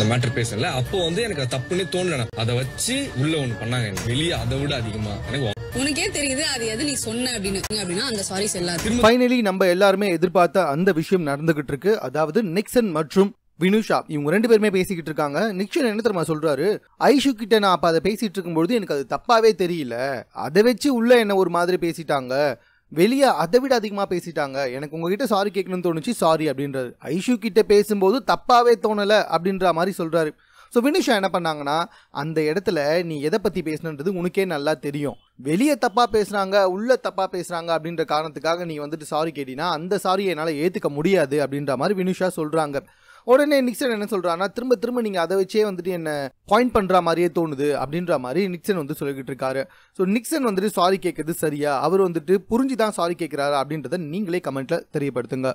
இந்த மேட்டர் பேசல அப்போ வந்து எனக்கு தப்புன்னு தோணல அதை வச்சு உள்ள ஒண்ணு பண்ணாங்க எனக்கு வெளியே அதை விட அதிகமா எனக்கு உனக்கே தெரியுது அது எது நீ சொன்ன அப்படின்னு அப்படின்னா அந்த சாரிஸ் எல்லாத்தையும் ஃபைனலி நம்ம எல்லாருமே எதிர்பார்த்த அந்த விஷயம் நடந்துகிட்டு இருக்கு அதாவது நிக்சன் மற்றும் வினுஷா இவங்க ரெண்டு பேருமே பேசிக்கிட்டு இருக்காங்க நிக்ஷன் என்ன தெரியுமா சொல்றாரு ஐஷு கிட்ட நான் அப்ப அதை பேசிட்டு இருக்கும்போது எனக்கு அது தப்பாவே தெரியல அதை வச்சு உள்ள என்ன ஒரு மாதிரி பேசிட்டாங்க வெளியே அதை விட அதிகமாக பேசிட்டாங்க எனக்கு உங்ககிட்ட சாரி கேட்கணும்னு தோணுச்சு சாரி அப்படின்றாரு ஐஷு கிட்ட பேசும்போது தப்பாகவே தோணலை அப்படின்ற மாதிரி சொல்கிறாரு ஸோ வினிஷா என்ன பண்ணாங்கன்னா அந்த இடத்துல நீ எதை பற்றி பேசணுன்றது உனக்கே நல்லா தெரியும் வெளியே தப்பாக பேசுகிறாங்க உள்ளே தப்பாக பேசுகிறாங்க அப்படின்ற காரணத்துக்காக நீ வந்துட்டு சாரி கேட்டினா அந்த சாரியை என்னால் ஏற்றுக்க முடியாது அப்படின்ற மாதிரி வினிஷா சொல்கிறாங்க உடனே நிக்சன் என்ன சொல்கிறான்னா திரும்ப திரும்ப நீங்கள் அதை வச்சே வந்துட்டு என்ன பாயிண்ட் பண்ணுற மாதிரியே தோணுது அப்படின்ற மாதிரி நிக்சன் வந்து சொல்லிக்கிட்டு இருக்காரு ஸோ நிக்சன் வந்துட்டு சாரி கேட்குறது சரியா அவர் வந்துட்டு புரிஞ்சு தான் சாரி கேட்குறாரு அப்படின்றத நீங்களே கமெண்ட்டில் தெரியப்படுத்துங்க